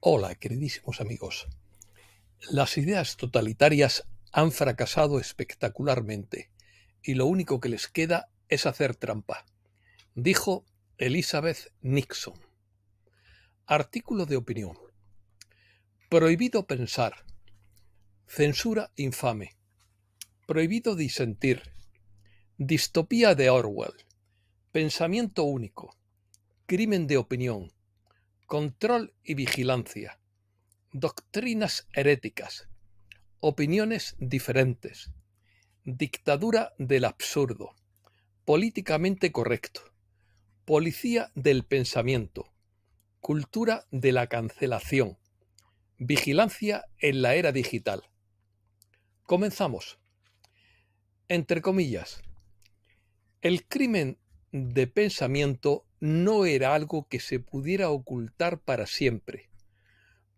Hola, queridísimos amigos. Las ideas totalitarias han fracasado espectacularmente y lo único que les queda es hacer trampa, dijo Elizabeth Nixon. Artículo de opinión. Prohibido pensar. Censura infame. Prohibido disentir. Distopía de Orwell. Pensamiento único. Crimen de opinión control y vigilancia, doctrinas heréticas, opiniones diferentes, dictadura del absurdo, políticamente correcto, policía del pensamiento, cultura de la cancelación, vigilancia en la era digital. Comenzamos. Entre comillas, el crimen de pensamiento no era algo que se pudiera ocultar para siempre.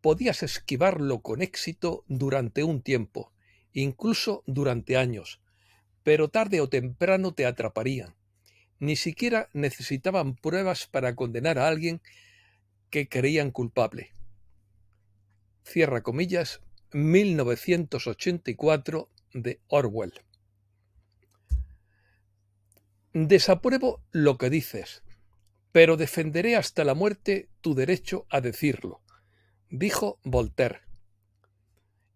Podías esquivarlo con éxito durante un tiempo, incluso durante años, pero tarde o temprano te atraparían. Ni siquiera necesitaban pruebas para condenar a alguien que creían culpable. Cierra comillas, 1984 de Orwell. Desapruebo lo que dices, pero defenderé hasta la muerte tu derecho a decirlo, dijo Voltaire.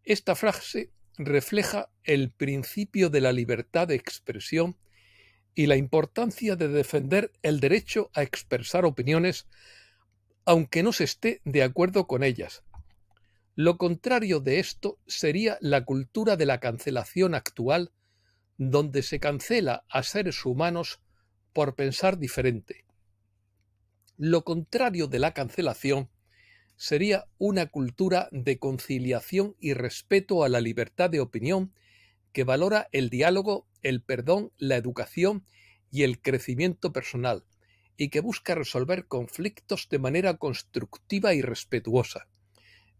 Esta frase refleja el principio de la libertad de expresión y la importancia de defender el derecho a expresar opiniones aunque no se esté de acuerdo con ellas. Lo contrario de esto sería la cultura de la cancelación actual, donde se cancela a seres humanos por pensar diferente. Lo contrario de la cancelación sería una cultura de conciliación y respeto a la libertad de opinión que valora el diálogo, el perdón, la educación y el crecimiento personal, y que busca resolver conflictos de manera constructiva y respetuosa.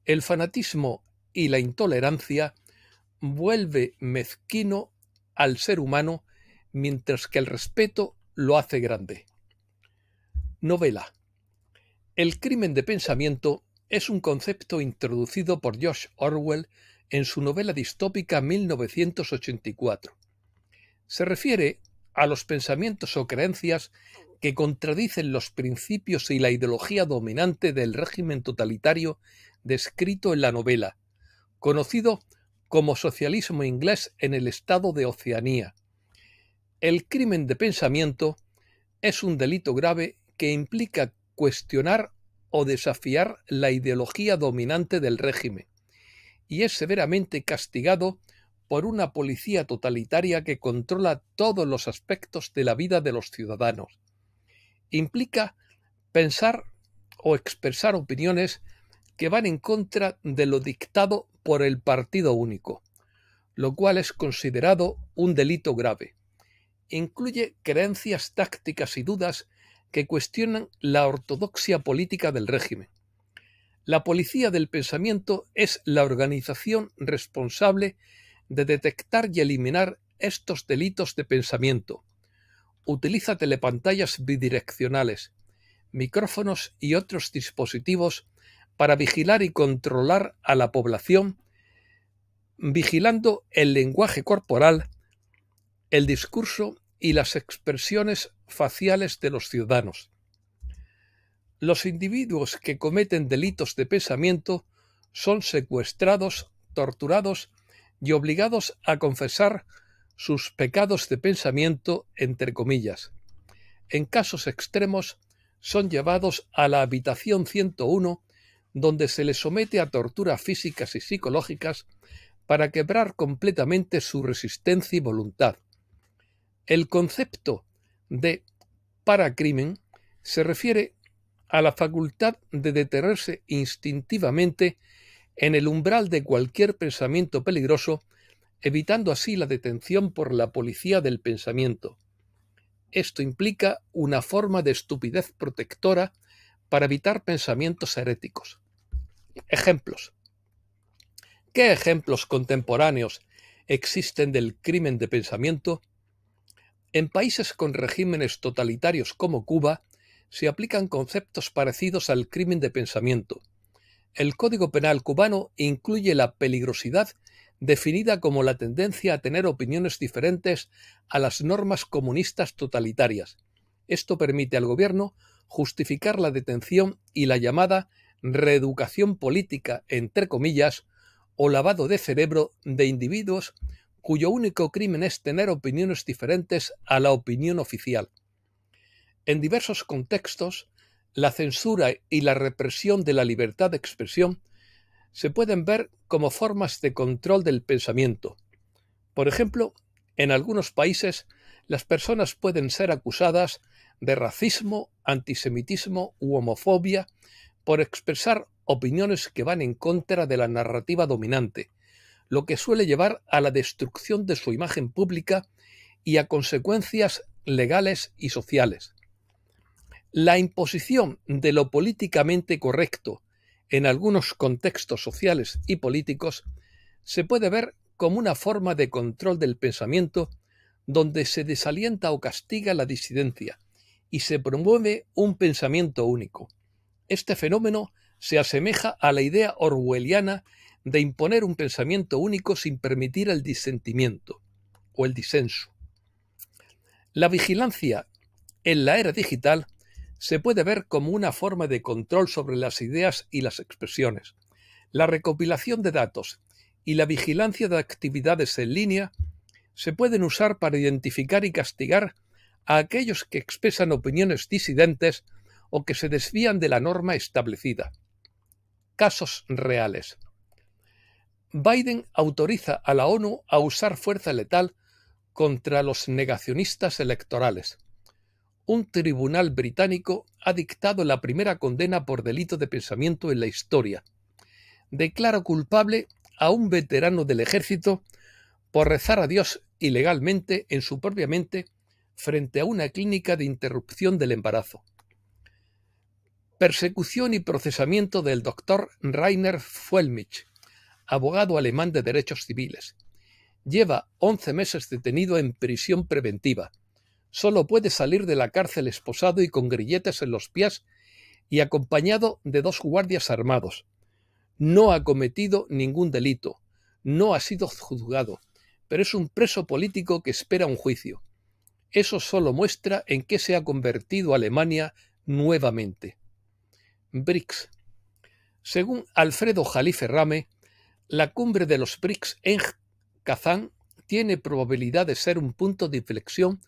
El fanatismo y la intolerancia vuelve mezquino al ser humano mientras que el respeto lo hace grande. Novela. El crimen de pensamiento es un concepto introducido por George Orwell en su novela distópica 1984. Se refiere a los pensamientos o creencias que contradicen los principios y la ideología dominante del régimen totalitario descrito en la novela, conocido como socialismo inglés en el estado de Oceanía. El crimen de pensamiento es un delito grave que implica cuestionar o desafiar la ideología dominante del régimen, y es severamente castigado por una policía totalitaria que controla todos los aspectos de la vida de los ciudadanos. Implica pensar o expresar opiniones que van en contra de lo dictado por el Partido Único, lo cual es considerado un delito grave. Incluye creencias tácticas y dudas que cuestionan la ortodoxia política del régimen. La policía del pensamiento es la organización responsable de detectar y eliminar estos delitos de pensamiento. Utiliza telepantallas bidireccionales, micrófonos y otros dispositivos para vigilar y controlar a la población, vigilando el lenguaje corporal, el discurso y las expresiones faciales de los ciudadanos. Los individuos que cometen delitos de pensamiento son secuestrados, torturados y obligados a confesar sus pecados de pensamiento, entre comillas. En casos extremos, son llevados a la habitación 101, donde se les somete a torturas físicas y psicológicas para quebrar completamente su resistencia y voluntad. El concepto de paracrimen se refiere a la facultad de detenerse instintivamente en el umbral de cualquier pensamiento peligroso, evitando así la detención por la policía del pensamiento. Esto implica una forma de estupidez protectora para evitar pensamientos heréticos. Ejemplos. ¿Qué ejemplos contemporáneos existen del crimen de pensamiento? En países con regímenes totalitarios como Cuba, se aplican conceptos parecidos al crimen de pensamiento. El Código Penal cubano incluye la peligrosidad definida como la tendencia a tener opiniones diferentes a las normas comunistas totalitarias. Esto permite al gobierno justificar la detención y la llamada reeducación política, entre comillas, o lavado de cerebro de individuos cuyo único crimen es tener opiniones diferentes a la opinión oficial. En diversos contextos, la censura y la represión de la libertad de expresión se pueden ver como formas de control del pensamiento. Por ejemplo, en algunos países las personas pueden ser acusadas de racismo, antisemitismo u homofobia por expresar opiniones que van en contra de la narrativa dominante, lo que suele llevar a la destrucción de su imagen pública y a consecuencias legales y sociales. La imposición de lo políticamente correcto en algunos contextos sociales y políticos se puede ver como una forma de control del pensamiento donde se desalienta o castiga la disidencia y se promueve un pensamiento único. Este fenómeno se asemeja a la idea orwelliana de imponer un pensamiento único sin permitir el disentimiento o el disenso. La vigilancia en la era digital se puede ver como una forma de control sobre las ideas y las expresiones. La recopilación de datos y la vigilancia de actividades en línea se pueden usar para identificar y castigar a aquellos que expresan opiniones disidentes o que se desvían de la norma establecida. Casos reales. Biden autoriza a la ONU a usar fuerza letal contra los negacionistas electorales. Un tribunal británico ha dictado la primera condena por delito de pensamiento en la historia. Declara culpable a un veterano del ejército por rezar a Dios ilegalmente en su propia mente frente a una clínica de interrupción del embarazo. Persecución y procesamiento del doctor Rainer Fuelmich, abogado alemán de derechos civiles. Lleva once meses detenido en prisión preventiva. Solo puede salir de la cárcel esposado y con grilletes en los pies y acompañado de dos guardias armados. No ha cometido ningún delito, no ha sido juzgado, pero es un preso político que espera un juicio. Eso solo muestra en qué se ha convertido Alemania nuevamente. BRICS. Según Alfredo Jalife Rame, la cumbre de los BRICS en Kazán tiene probabilidad de ser un punto de inflexión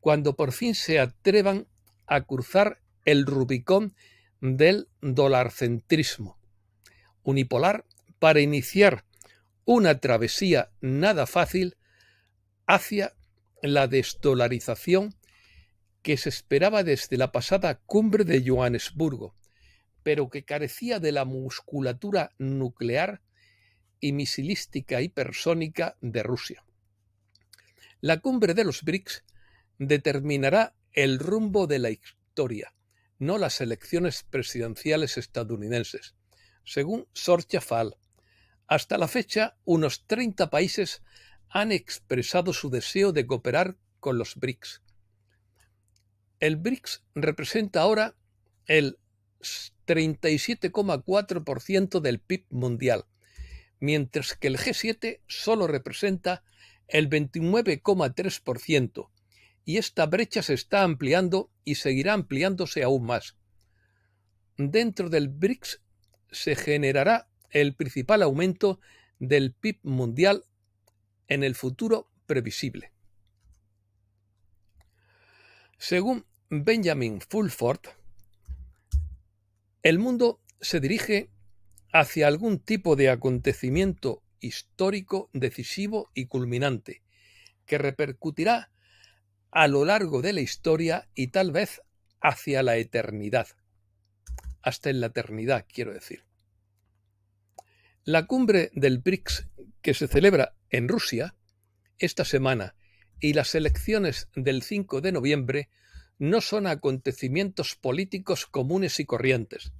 cuando por fin se atrevan a cruzar el Rubicón del dolarcentrismo unipolar para iniciar una travesía nada fácil hacia la desdolarización que se esperaba desde la pasada cumbre de Johannesburgo, pero que carecía de la musculatura nuclear y misilística hipersónica de Rusia. La cumbre de los BRICS determinará el rumbo de la historia, no las elecciones presidenciales estadounidenses, según Sorge Fall. Hasta la fecha, unos 30 países han expresado su deseo de cooperar con los BRICS. El BRICS representa ahora el 37,4% del PIB mundial mientras que el G7 solo representa el 29,3%, y esta brecha se está ampliando y seguirá ampliándose aún más. Dentro del BRICS se generará el principal aumento del PIB mundial en el futuro previsible. Según Benjamin Fulford, el mundo se dirige hacia algún tipo de acontecimiento histórico decisivo y culminante, que repercutirá a lo largo de la historia y tal vez hacia la eternidad. Hasta en la eternidad, quiero decir. La cumbre del BRICS que se celebra en Rusia esta semana y las elecciones del 5 de noviembre no son acontecimientos políticos comunes y corrientes,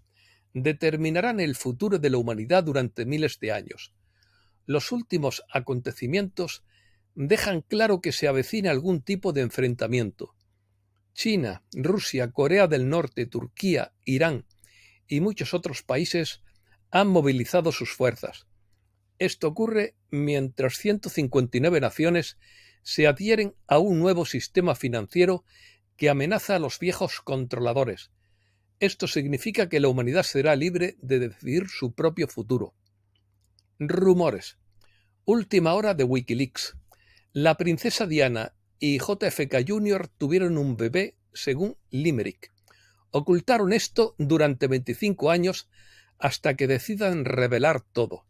determinarán el futuro de la humanidad durante miles de años. Los últimos acontecimientos dejan claro que se avecina algún tipo de enfrentamiento. China, Rusia, Corea del Norte, Turquía, Irán y muchos otros países han movilizado sus fuerzas. Esto ocurre mientras 159 naciones se adhieren a un nuevo sistema financiero que amenaza a los viejos controladores, esto significa que la humanidad será libre de decidir su propio futuro. Rumores. Última hora de Wikileaks. La princesa Diana y JFK Jr. tuvieron un bebé, según Limerick. Ocultaron esto durante 25 años hasta que decidan revelar todo.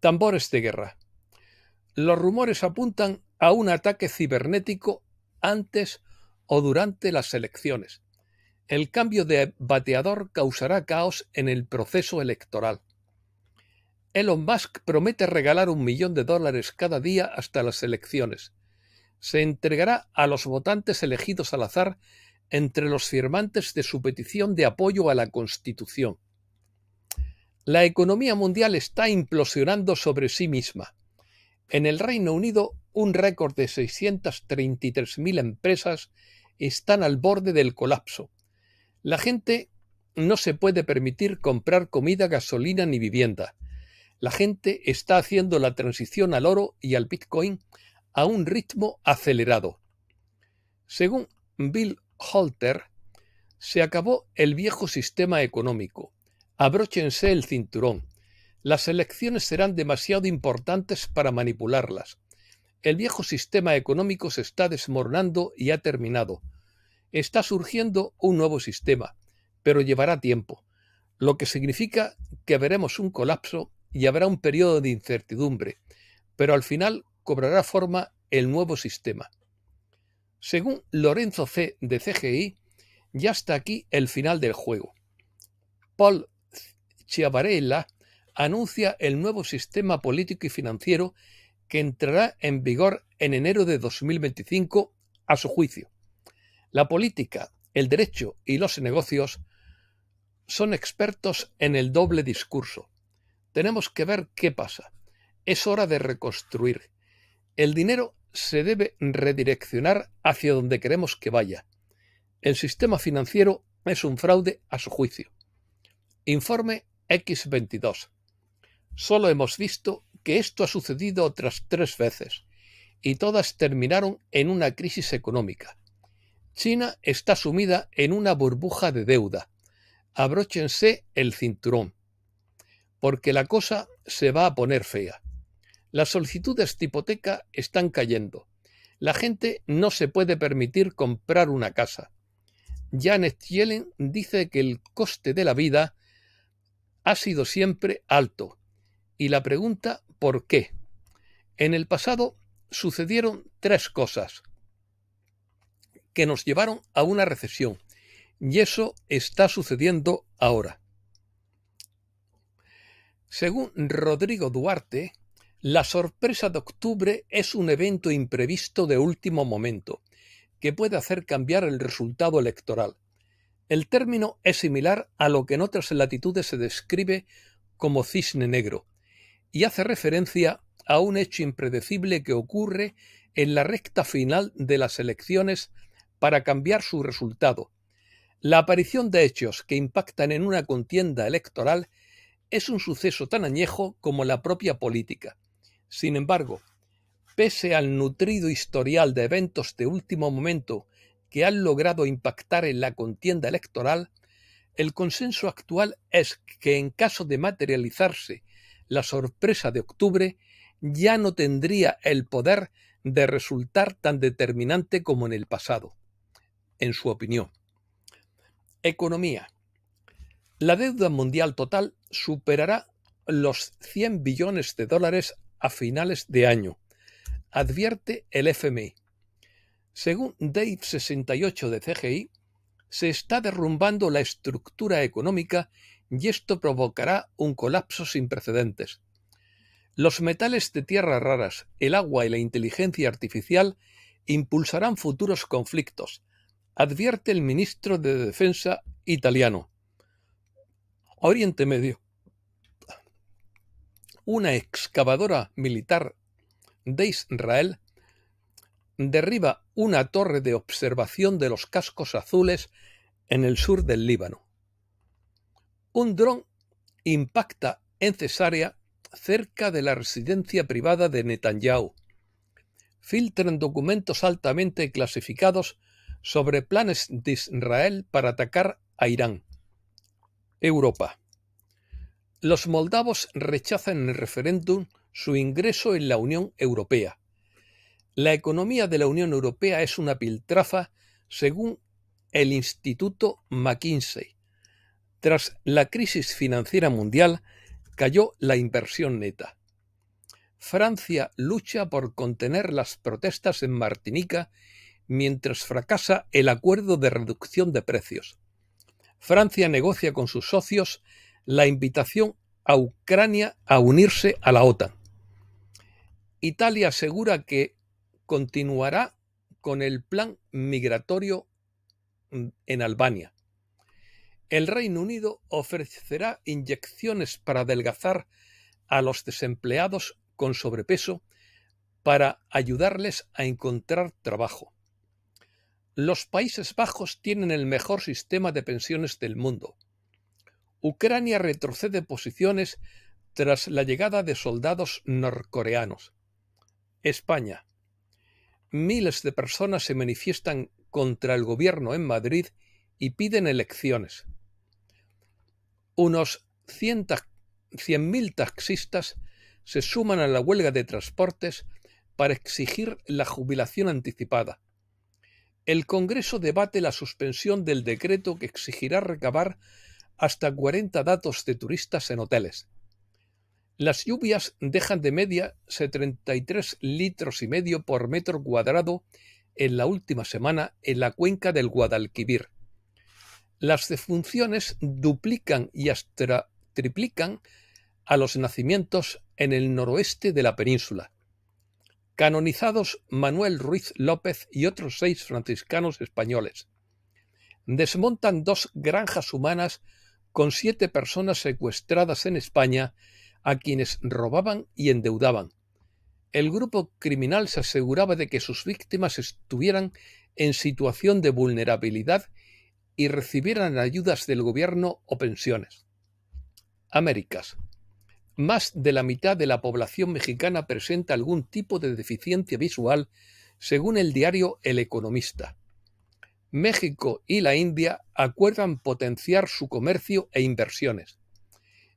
Tambores de guerra. Los rumores apuntan a un ataque cibernético antes o durante las elecciones. El cambio de bateador causará caos en el proceso electoral. Elon Musk promete regalar un millón de dólares cada día hasta las elecciones. Se entregará a los votantes elegidos al azar entre los firmantes de su petición de apoyo a la Constitución. La economía mundial está implosionando sobre sí misma. En el Reino Unido, un récord de 633.000 empresas están al borde del colapso la gente no se puede permitir comprar comida, gasolina ni vivienda. La gente está haciendo la transición al oro y al Bitcoin a un ritmo acelerado. Según Bill Holter, se acabó el viejo sistema económico. Abróchense el cinturón. Las elecciones serán demasiado importantes para manipularlas. El viejo sistema económico se está desmoronando y ha terminado está surgiendo un nuevo sistema, pero llevará tiempo, lo que significa que veremos un colapso y habrá un periodo de incertidumbre, pero al final cobrará forma el nuevo sistema. Según Lorenzo C. de CGI, ya está aquí el final del juego. Paul Chiavarella anuncia el nuevo sistema político y financiero que entrará en vigor en enero de 2025 a su juicio. La política, el derecho y los negocios son expertos en el doble discurso. Tenemos que ver qué pasa. Es hora de reconstruir. El dinero se debe redireccionar hacia donde queremos que vaya. El sistema financiero es un fraude a su juicio. Informe X22. Solo hemos visto que esto ha sucedido otras tres veces, y todas terminaron en una crisis económica. China está sumida en una burbuja de deuda. Abróchense el cinturón, porque la cosa se va a poner fea. Las solicitudes de hipoteca están cayendo. La gente no se puede permitir comprar una casa. Janet Yellen dice que el coste de la vida ha sido siempre alto. Y la pregunta, ¿por qué? En el pasado sucedieron tres cosas que nos llevaron a una recesión. Y eso está sucediendo ahora. Según Rodrigo Duarte, la sorpresa de octubre es un evento imprevisto de último momento, que puede hacer cambiar el resultado electoral. El término es similar a lo que en otras latitudes se describe como cisne negro, y hace referencia a un hecho impredecible que ocurre en la recta final de las elecciones para cambiar su resultado. La aparición de hechos que impactan en una contienda electoral es un suceso tan añejo como la propia política. Sin embargo, pese al nutrido historial de eventos de último momento que han logrado impactar en la contienda electoral, el consenso actual es que en caso de materializarse la sorpresa de octubre, ya no tendría el poder de resultar tan determinante como en el pasado en su opinión. Economía. La deuda mundial total superará los 100 billones de dólares a finales de año, advierte el FMI. Según Dave 68 de CGI, se está derrumbando la estructura económica y esto provocará un colapso sin precedentes. Los metales de tierras raras, el agua y la inteligencia artificial impulsarán futuros conflictos, advierte el ministro de Defensa italiano. Oriente Medio. Una excavadora militar de Israel derriba una torre de observación de los cascos azules en el sur del Líbano. Un dron impacta en Cesarea cerca de la residencia privada de Netanyahu. Filtran documentos altamente clasificados sobre planes de Israel para atacar a Irán. Europa. Los moldavos rechazan en el referéndum su ingreso en la Unión Europea. La economía de la Unión Europea es una piltrafa, según el Instituto McKinsey. Tras la crisis financiera mundial, cayó la inversión neta. Francia lucha por contener las protestas en Martinica mientras fracasa el acuerdo de reducción de precios. Francia negocia con sus socios la invitación a Ucrania a unirse a la OTAN. Italia asegura que continuará con el plan migratorio en Albania. El Reino Unido ofrecerá inyecciones para adelgazar a los desempleados con sobrepeso para ayudarles a encontrar trabajo. Los Países Bajos tienen el mejor sistema de pensiones del mundo. Ucrania retrocede posiciones tras la llegada de soldados norcoreanos. España. Miles de personas se manifiestan contra el gobierno en Madrid y piden elecciones. Unos 100.000 taxistas se suman a la huelga de transportes para exigir la jubilación anticipada el Congreso debate la suspensión del decreto que exigirá recabar hasta 40 datos de turistas en hoteles. Las lluvias dejan de media 73 litros y medio por metro cuadrado en la última semana en la cuenca del Guadalquivir. Las defunciones duplican y hasta triplican a los nacimientos en el noroeste de la península canonizados Manuel Ruiz López y otros seis franciscanos españoles. Desmontan dos granjas humanas con siete personas secuestradas en España a quienes robaban y endeudaban. El grupo criminal se aseguraba de que sus víctimas estuvieran en situación de vulnerabilidad y recibieran ayudas del gobierno o pensiones. Américas. Más de la mitad de la población mexicana presenta algún tipo de deficiencia visual, según el diario El Economista. México y la India acuerdan potenciar su comercio e inversiones.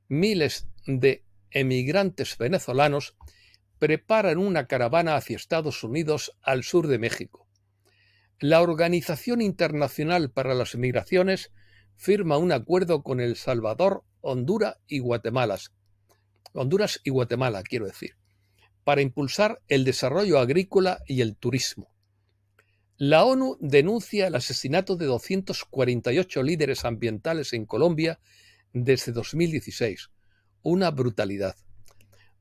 Miles de emigrantes venezolanos preparan una caravana hacia Estados Unidos al sur de México. La Organización Internacional para las Migraciones firma un acuerdo con El Salvador, Honduras y Guatemala Honduras y Guatemala, quiero decir, para impulsar el desarrollo agrícola y el turismo. La ONU denuncia el asesinato de 248 líderes ambientales en Colombia desde 2016, una brutalidad.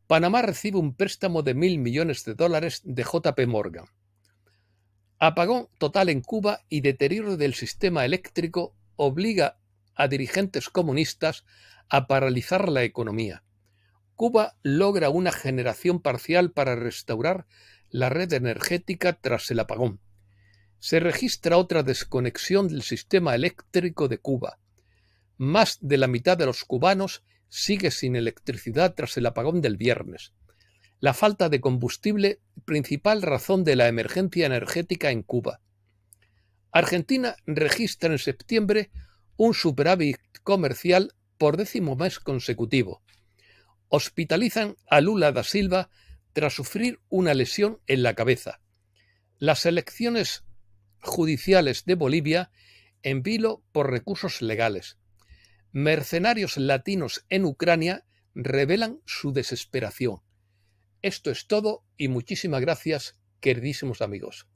Panamá recibe un préstamo de mil millones de dólares de JP Morgan. Apagón total en Cuba y deterioro del sistema eléctrico obliga a dirigentes comunistas a paralizar la economía. Cuba logra una generación parcial para restaurar la red energética tras el apagón. Se registra otra desconexión del sistema eléctrico de Cuba. Más de la mitad de los cubanos sigue sin electricidad tras el apagón del viernes. La falta de combustible, principal razón de la emergencia energética en Cuba. Argentina registra en septiembre un superávit comercial por décimo mes consecutivo. Hospitalizan a Lula da Silva tras sufrir una lesión en la cabeza. Las elecciones judiciales de Bolivia en vilo por recursos legales. Mercenarios latinos en Ucrania revelan su desesperación. Esto es todo y muchísimas gracias, queridísimos amigos.